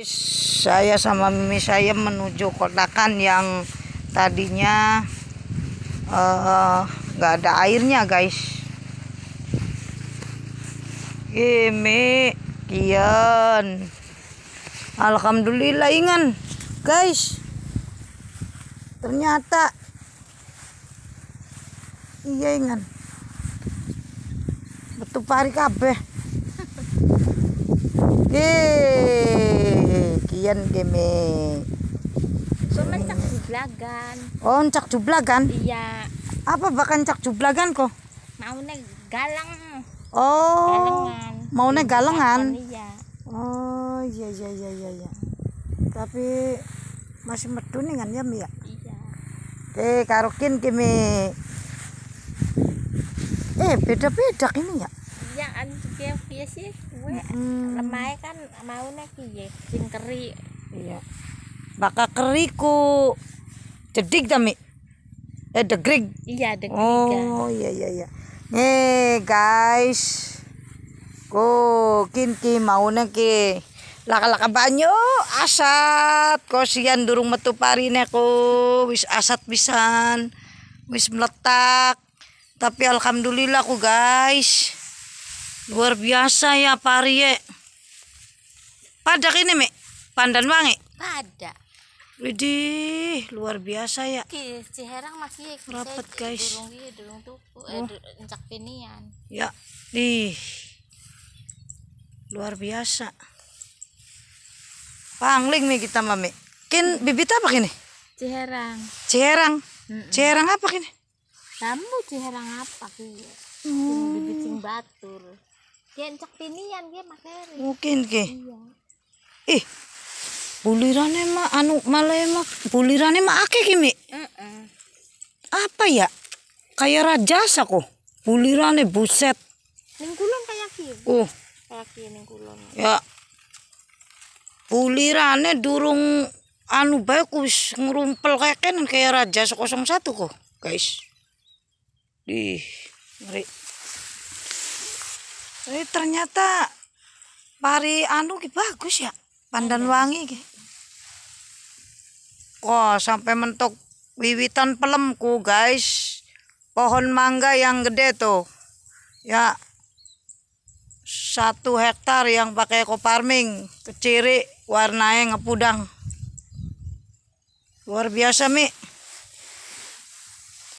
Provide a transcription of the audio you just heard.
guys saya sama mimi saya menuju kotakan yang tadinya eh, nggak uh, ada airnya guys ini kian alhamdulillah ingan guys ternyata iya ingan betul pari kabeh Yeay. yan kami. So man cak jublagan. Oh, cak jublagan? Iya. Apa bakan cak jublagan ko? na galang. Oh. Galangan. na iya, galangan. Iya. Oh, iya iya iya iya iya. Tapi masih meduningan ya, Mia? Iya. Oke, karukin kami. Eh, beda-beda ini ya? Iya, anu juga iya sih. Gue lemai kan mau nih kiye, sing iya bakal keriku cedik tami eh degrig iya degrig oh iya iya iya nih eh, guys ko kin ki mau ki laka-laka banyo asat ko siyan durung metupari na ko wis asat pisan wis meletak tapi alhamdulillah ko guys luar biasa ya pari padak ini me. Pandan wangi? Ada. Widih, luar biasa ya. Ki, Ciherang masih rapat guys. Durung durung tuku, eh, encak oh. pinian. Ya, di luar biasa. Pangling nih kita mami. Kin bibit apa kini? Ciherang. Ciherang. Mm -mm. Ciherang apa kini? Kamu ciherang apa kini? Hmm. Oh. Bibit sing batur. Dia encak pinian dia makanya. Mungkin ki. Iya. Ih, bulirannya mah anu malah mah bulirannya mah akeh kimi uh apa ya kayak rajasa kok bulirannya buset Ningkulon kayak kimi oh uh. kayak kimi ningkulon. ya bulirannya durung anu bagus ngerumpel kayak kenan kayak raja satu kok guys di ngeri ini eh, ternyata pari anu bagus ya pandan wangi wah sampai mentok wiwitan pelemku guys pohon mangga yang gede tuh ya satu hektar yang pakai koparming keciri warnanya ngepudang luar biasa mi